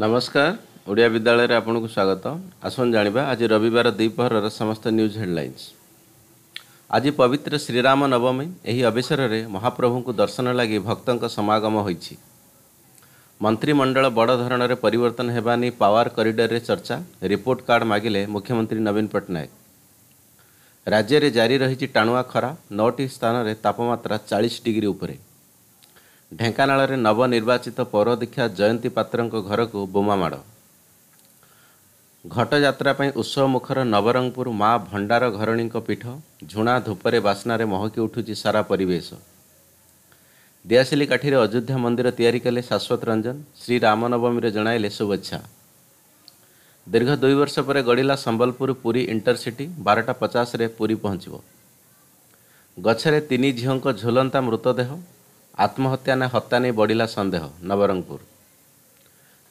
ନମସ୍କାର ଓଡ଼ିଆ ବିଦ୍ୟାଳୟରେ ଆପଣଙ୍କୁ ସ୍ୱାଗତ ଆସନ୍ତୁ ଜାଣିବା ଆଜି ରବିବାର ଦ୍ୱିପହରର ସମସ୍ତ ନ୍ୟୁଜ୍ ହେଡ଼ଲାଇନ୍ସ ଆଜି ପବିତ୍ର ଶ୍ରୀରାମ ନବମୀ ଏହି ଅବସରରେ ମହାପ୍ରଭୁଙ୍କୁ ଦର୍ଶନ ଲାଗି ଭକ୍ତଙ୍କ ସମାଗମ ହୋଇଛି ମନ୍ତ୍ରିମଣ୍ଡଳ ବଡ଼ ଧରଣରେ ପରିବର୍ତ୍ତନ ହେବା ନେଇ ପାୱାର କରିଡରରେ ଚର୍ଚ୍ଚା ରିପୋର୍ଟ କାର୍ଡ଼ ମାଗିଲେ ମୁଖ୍ୟମନ୍ତ୍ରୀ ନବୀନ ପଟ୍ଟନାୟକ ରାଜ୍ୟରେ ଜାରି ରହିଛି ଟାଣୁଆ ଖରା ନଅଟି ସ୍ଥାନରେ ତାପମାତ୍ରା ଚାଳିଶ ଡିଗ୍ରୀ ଉପରେ ଢେଙ୍କାନାଳରେ ନବନିର୍ବାଚିତ ପୌର ଦୀକ୍ଷା ଜୟନ୍ତୀ ପାତ୍ରଙ୍କ ଘରକୁ ବୋମାମାଡ଼ ଘଟଯାତ୍ରା ପାଇଁ ଉତ୍ସବମୁଖର ନବରଙ୍ଗପୁର ମା ଭଣ୍ଡାର ଘରଣୀଙ୍କ ପୀଠ ଝୁଣା ଧୂପରେ ବାସ୍ନାରେ ମହକି ଉଠୁଛି ସାରା ପରିବେଶ ଦିଆସିଲି କାଠିରେ ଅଯୋଧ୍ୟା ମନ୍ଦିର ତିଆରି କଲେ ଶାଶ୍ୱତ ରଞ୍ଜନ ଶ୍ରୀ ରାମନବମୀରେ ଜଣାଇଲେ ଶୁଭେଚ୍ଛା ଦୀର୍ଘ ଦୁଇ ବର୍ଷ ପରେ ଗଢ଼ିଲା ସମ୍ବଲପୁର ପୁରୀ ଇଣ୍ଟରସିଟି ବାରଟା ପଚାଶରେ ପୁରୀ ପହଞ୍ଚିବ ଗଛରେ ତିନି ଝିଅଙ୍କ ଝୁଲନ୍ତା ମୃତଦେହ ଆତ୍ମହତ୍ୟା ନା ହତ୍ୟା ନେଇ ବଢ଼ିଲା ସନ୍ଦେହ ନବରଙ୍ଗପୁର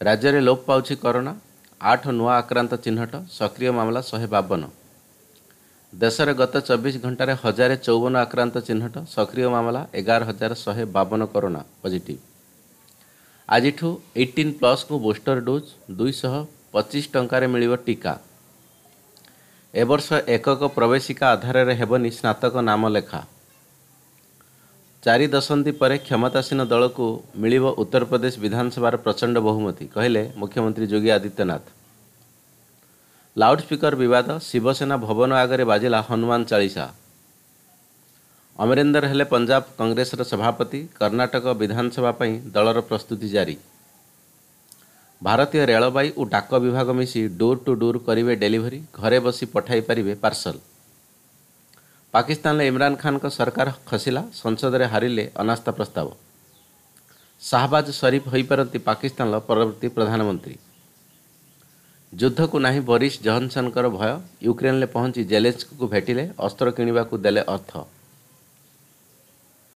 ରାଜ୍ୟରେ ଲୋପ ପାଉଛି କରୋନା ଆଠ ନୂଆ ଆକ୍ରାନ୍ତ ଚିହ୍ନଟ ସକ୍ରିୟ ମାମଲା ଶହେ ବାବନ ଦେଶରେ ଗତ ଚବିଶ ଘଣ୍ଟାରେ ହଜାରେ ଚଉବନ ଆକ୍ରାନ୍ତ ଚିହ୍ନଟ ସକ୍ରିୟ ମାମଲା ଏଗାର ହଜାର ଶହେ ବାବନ କରୋନା ପଜିଟିଭ୍ ଆଜିଠୁ ଏଇଟିନ୍ ପ୍ଲସ୍କୁ ବୁଷ୍ଟର ଡୋଜ୍ ଦୁଇଶହ ପଚିଶ ଟଙ୍କାରେ ମିଳିବ ଟିକା ଏବର୍ଷ ଏକକ ପ୍ରବେଶିକା ଆଧାରରେ ହେବନି ସ୍ନାତକ ନାମ ଲେଖା ଚାରି ଦଶନ୍ଧି ପରେ କ୍ଷମତାସୀନ ଦଳକୁ ମିଳିବ ଉତ୍ତରପ୍ରଦେଶ ବିଧାନସଭାର ପ୍ରଚଣ୍ଡ ବହୁମତି କହିଲେ ମୁଖ୍ୟମନ୍ତ୍ରୀ ଯୋଗୀ ଆଦିତ୍ୟନାଥ ଲାଉଡସ୍ପିକର ବିବାଦ ଶିବସେନା ଭବନ ଆଗରେ ବାଜିଲା ହନୁମାନ ଚାଳିଶା ଅମରେନ୍ଦର ହେଲେ ପଞ୍ଜାବ କଂଗ୍ରେସର ସଭାପତି କର୍ଣ୍ଣାଟକ ବିଧାନସଭା ପାଇଁ ଦଳର ପ୍ରସ୍ତୁତି ଜାରି ଭାରତୀୟ ରେଳବାଇ ଓ ଡାକ ବିଭାଗ ମିଶି ଡୋର୍ ଟୁ ଡୋର୍ କରିବେ ଡେଲିଭରି ଘରେ ବସି ପଠାଇ ପାରିବେ ପାର୍ସଲ ପାକିସ୍ତାନରେ ଇମ୍ରାନ୍ ଖାନ୍ଙ୍କ ସରକାର ଖସିଲା ସଂସଦରେ ହାରିଲେ ଅନାସ୍ଥା ପ୍ରସ୍ତାବ ଶାହବାଜ ସରିଫ ହୋଇପାରନ୍ତି ପାକିସ୍ତାନର ପରବର୍ତ୍ତୀ ପ୍ରଧାନମନ୍ତ୍ରୀ ଯୁଦ୍ଧକୁ ନାହିଁ ବରିଶ ଜହନସନ୍ଙ୍କର ଭୟ ୟୁକ୍ରେନ୍ରେ ପହଞ୍ଚି ଜେଲେନ୍ସ୍କୁ ଭେଟିଲେ ଅସ୍ତ୍ର କିଣିବାକୁ ଦେଲେ ଅର୍ଥ